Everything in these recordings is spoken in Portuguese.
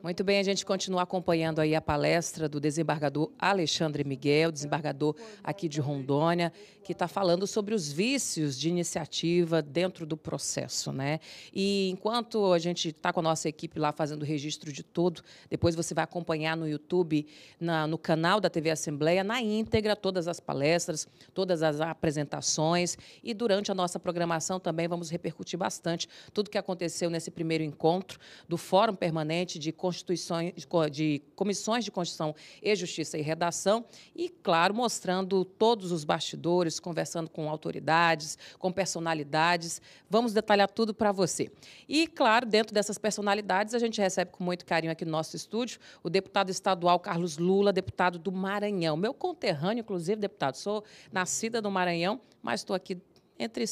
Muito bem, a gente continua acompanhando aí a palestra do desembargador Alexandre Miguel, desembargador aqui de Rondônia, que está falando sobre os vícios de iniciativa dentro do processo, né? E enquanto a gente está com a nossa equipe lá fazendo o registro de tudo, depois você vai acompanhar no YouTube, na, no canal da TV Assembleia, na íntegra, todas as palestras, todas as apresentações e durante a nossa programação também vamos repercutir bastante tudo que aconteceu nesse primeiro encontro do Fórum Permanente de constituições, de comissões de Constituição e Justiça e Redação, e, claro, mostrando todos os bastidores, conversando com autoridades, com personalidades. Vamos detalhar tudo para você. E, claro, dentro dessas personalidades, a gente recebe com muito carinho aqui no nosso estúdio o deputado estadual Carlos Lula, deputado do Maranhão. Meu conterrâneo, inclusive, deputado, sou nascida no Maranhão, mas estou aqui entre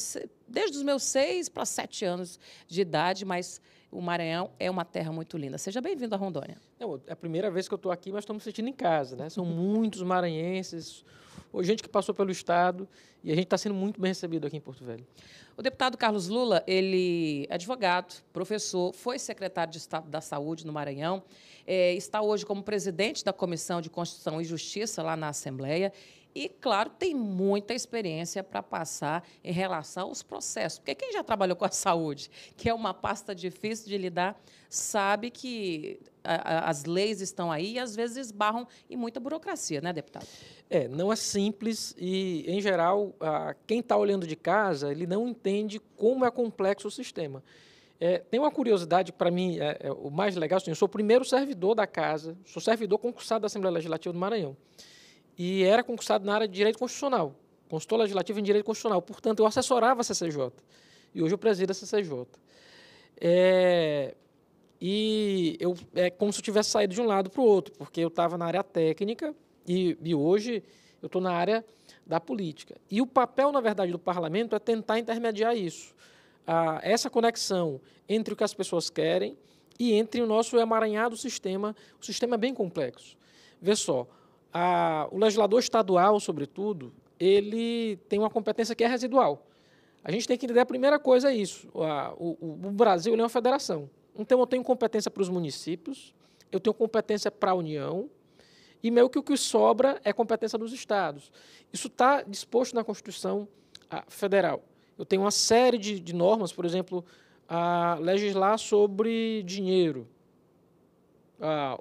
desde os meus seis para sete anos de idade, mas o Maranhão é uma terra muito linda. Seja bem-vindo à Rondônia. Não, é a primeira vez que eu estou aqui, mas estou me sentindo em casa, né? São muitos maranhenses, gente que passou pelo estado, e a gente está sendo muito bem recebido aqui em Porto Velho. O deputado Carlos Lula, ele é advogado, professor, foi secretário de Estado da Saúde no Maranhão, é, está hoje como presidente da Comissão de Constituição e Justiça lá na Assembleia e, claro, tem muita experiência para passar em relação aos processos. Porque quem já trabalhou com a saúde, que é uma pasta difícil de lidar, sabe que as leis estão aí e às vezes esbarram em muita burocracia, né, deputado? É, não é simples e, em geral, quem está olhando de casa, ele não entende como é complexo o sistema. É, tem uma curiosidade para mim, é, é, o mais legal, assim, eu sou o primeiro servidor da casa, sou servidor concursado da Assembleia Legislativa do Maranhão e era concursado na área de direito constitucional, consultor legislativo em direito constitucional. Portanto, eu assessorava a CCJ e hoje eu presido a CCJ. É, e eu, é como se eu tivesse saído de um lado para o outro, porque eu estava na área técnica e, e hoje eu estou na área da política. E o papel, na verdade, do parlamento é tentar intermediar isso. essa conexão entre o que as pessoas querem e entre o nosso emaranhado sistema. O sistema é bem complexo. Vê só, a, o legislador estadual, sobretudo, ele tem uma competência que é residual. A gente tem que entender a primeira coisa é isso. A, o, o, Brasil é uma federação. Então, eu tenho competência para os municípios, eu tenho competência para a União, e meio que o que sobra é competência dos estados. Isso está disposto na Constituição a, Federal. Eu tenho uma série de, de normas, por exemplo, a legislar sobre dinheiro,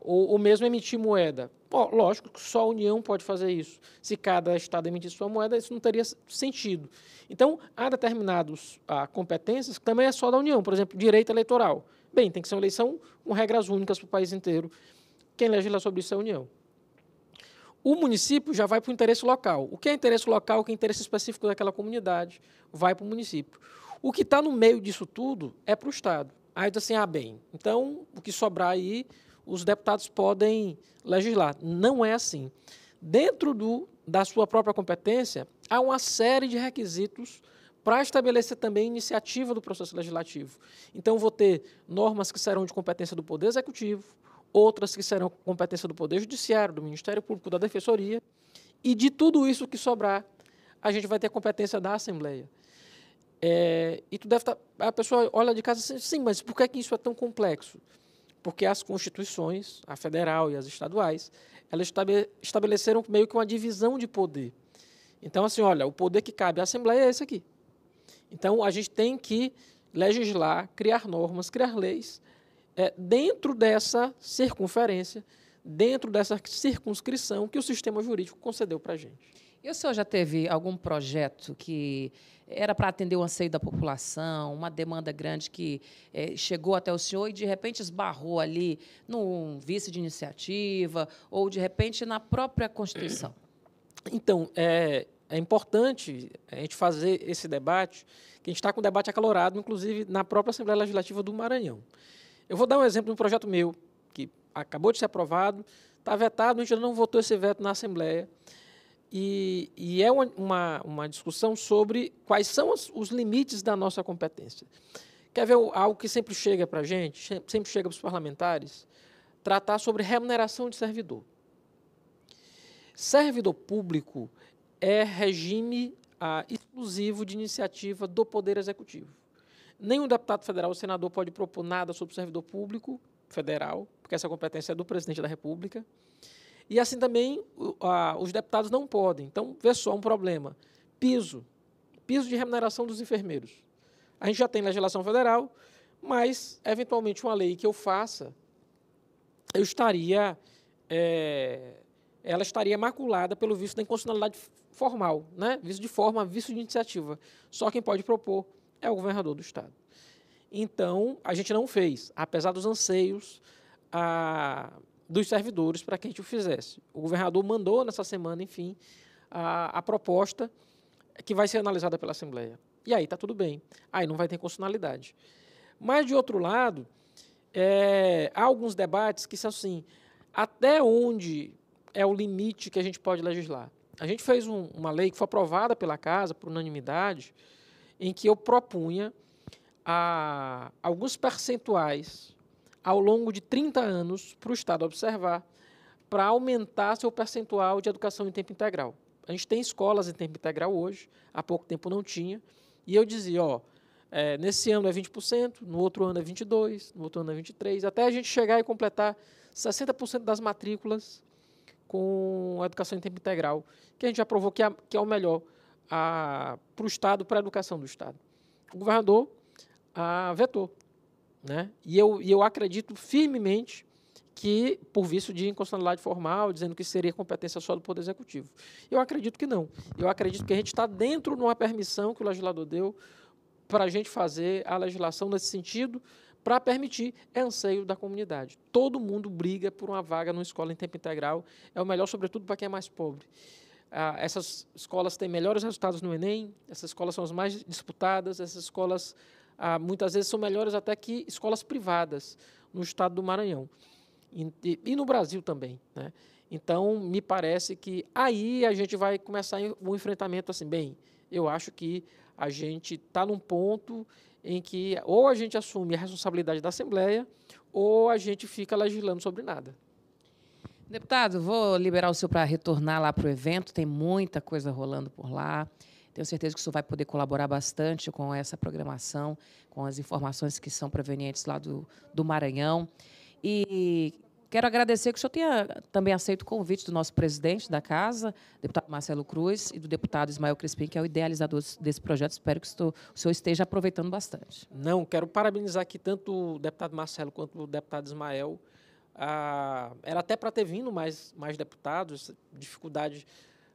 ou, ou mesmo emitir moeda. Pô, lógico que só a União pode fazer isso. Se cada Estado emitir sua moeda, isso não teria sentido. Então, há determinadas ah, competências que também é só da União, por exemplo, direito eleitoral. Bem, tem que ser uma eleição com regras únicas para o país inteiro. Quem legisla sobre isso é a União. O município já vai para o interesse local. O que é interesse local, o que é interesse específico daquela comunidade, vai para o município. O que está no meio disso tudo é para o Estado. Aí diz assim, ah, bem, então o que sobrar aí os deputados podem legislar. Não é assim. Dentro do, da sua própria competência, há uma série de requisitos para estabelecer também iniciativa do processo legislativo. Então, vou ter normas que serão de competência do Poder Executivo, outras que serão competência do Poder Judiciário, do Ministério Público, da Defensoria, e de tudo isso que sobrar, a gente vai ter competência da Assembleia. É, e tu deve estar. Tá, a pessoa olha de casa assim, sim, mas por que, é que isso é tão complexo? porque as constituições, a federal e as estaduais, elas estabeleceram meio que uma divisão de poder. Então, assim, olha, o poder que cabe à Assembleia é esse aqui. Então, a gente tem que legislar, criar normas, criar leis é, dentro dessa circunferência, dentro dessa circunscrição que o sistema jurídico concedeu para a gente. E o senhor já teve algum projeto que era para atender o anseio da população, uma demanda grande que é, chegou até o senhor e, de repente, esbarrou ali num vice de iniciativa ou, de repente, na própria Constituição? Então, é, é importante a gente fazer esse debate, que a gente está com um debate acalorado, inclusive, na própria Assembleia Legislativa do Maranhão. Eu vou dar um exemplo de um projeto meu, que acabou de ser aprovado, está vetado, a gente ainda não votou esse veto na Assembleia. E, e é uma, uma, uma, discussão sobre quais são os, os limites da nossa competência. Quer ver algo que sempre chega para a gente, sempre chega para os parlamentares? Tratar sobre remuneração de servidor. Servidor público é regime ah, exclusivo de iniciativa do Poder Executivo. Nenhum deputado federal ou senador pode propor nada sobre o servidor público federal, porque essa competência é do presidente da República. E assim também os deputados não podem. Então, vê só um problema. Piso. Piso de remuneração dos enfermeiros. A gente já tem legislação federal, mas, eventualmente, uma lei que eu faça, eu estaria. É, ela estaria maculada pelo vício da inconstitucionalidade formal, né? vício de forma, vício de iniciativa. Só quem pode propor é o governador do Estado. Então, a gente não fez, apesar dos anseios, a, dos servidores para que a gente o fizesse. O governador mandou nessa semana, enfim, a, a proposta que vai ser analisada pela Assembleia. E aí está tudo bem. Aí não vai ter constitucionalidade. Mas, de outro lado, é, há alguns debates que são assim, até onde é o limite que a gente pode legislar? A gente fez um, uma lei que foi aprovada pela Casa, por unanimidade, em que eu propunha a, alguns percentuais ao longo de 30 anos para o Estado observar, para aumentar seu percentual de educação em tempo integral. A gente tem escolas em tempo integral hoje, há pouco tempo não tinha, e eu dizia, ó, é, nesse ano é 20%, no outro ano é 22%, no outro ano é 23%, até a gente chegar e completar 60% das matrículas com a educação em tempo integral, que a gente já provou que, é, que é o melhor ah, para o Estado, para a educação do Estado. O governador a, ah, vetou né? E, eu, e eu acredito firmemente que, por vício de inconstitucionalidade formal, dizendo que seria competência só do Poder Executivo. Eu acredito que não. Eu acredito que a gente está dentro de uma permissão que o legislador deu para a gente fazer a legislação nesse sentido, para permitir é anseio da comunidade. Todo mundo briga por uma vaga numa escola em tempo integral, é o melhor, sobretudo, para quem é mais pobre. Ah, essas escolas têm melhores resultados no Enem, essas escolas são as mais disputadas, essas escolas ah, muitas vezes são melhores até que escolas privadas no estado do Maranhão e, e no Brasil também, né? Então me parece que aí a gente vai começar um enfrentamento assim, bem, eu acho que a gente está num ponto em que ou a gente assume a responsabilidade da Assembleia ou a gente fica legislando sobre nada. Deputado, vou liberar o senhor para retornar lá para o evento, tem muita coisa rolando por lá. Tenho certeza que senhor vai poder colaborar bastante com essa programação, com as informações que são provenientes lá do, do Maranhão. E quero agradecer que o senhor tenha também aceito o convite do nosso presidente da casa, deputado Marcelo Cruz, e do deputado Ismael Crispim, que é o idealizador desse projeto. Espero que o senhor esteja aproveitando bastante. Não, quero parabenizar aqui tanto o deputado Marcelo quanto o deputado Ismael. Ah, era até para ter vindo mais, mais deputados, dificuldade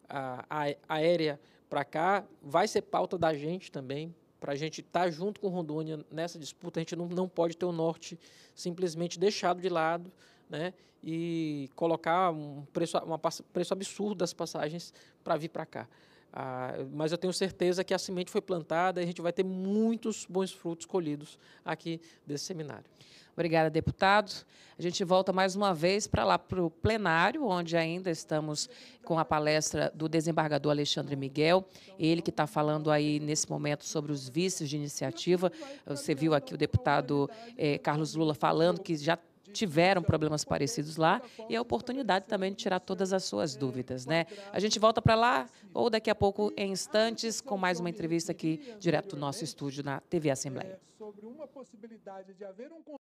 ah, aérea para cá, vai ser pauta da gente também, para a gente estar tá junto com Rondônia nessa disputa. A gente não, não pode ter o norte simplesmente deixado de lado né, e colocar um preço, uma, preço absurdo das passagens para vir para cá. Ah, mas eu tenho certeza que a semente foi plantada e a gente vai ter muitos bons frutos colhidos aqui desse seminário. Obrigada, deputado. A gente volta mais uma vez para lá para o plenário, onde ainda estamos com a palestra do desembargador Alexandre Miguel, ele que está falando aí nesse momento sobre os vícios de iniciativa. Você viu aqui o deputado eh, Carlos Lula falando que já tiveram problemas parecidos lá e a oportunidade também de tirar todas as suas dúvidas. Né? A gente volta para lá ou daqui a pouco, em instantes, com mais uma entrevista aqui direto do nosso estúdio na TV Assembleia. É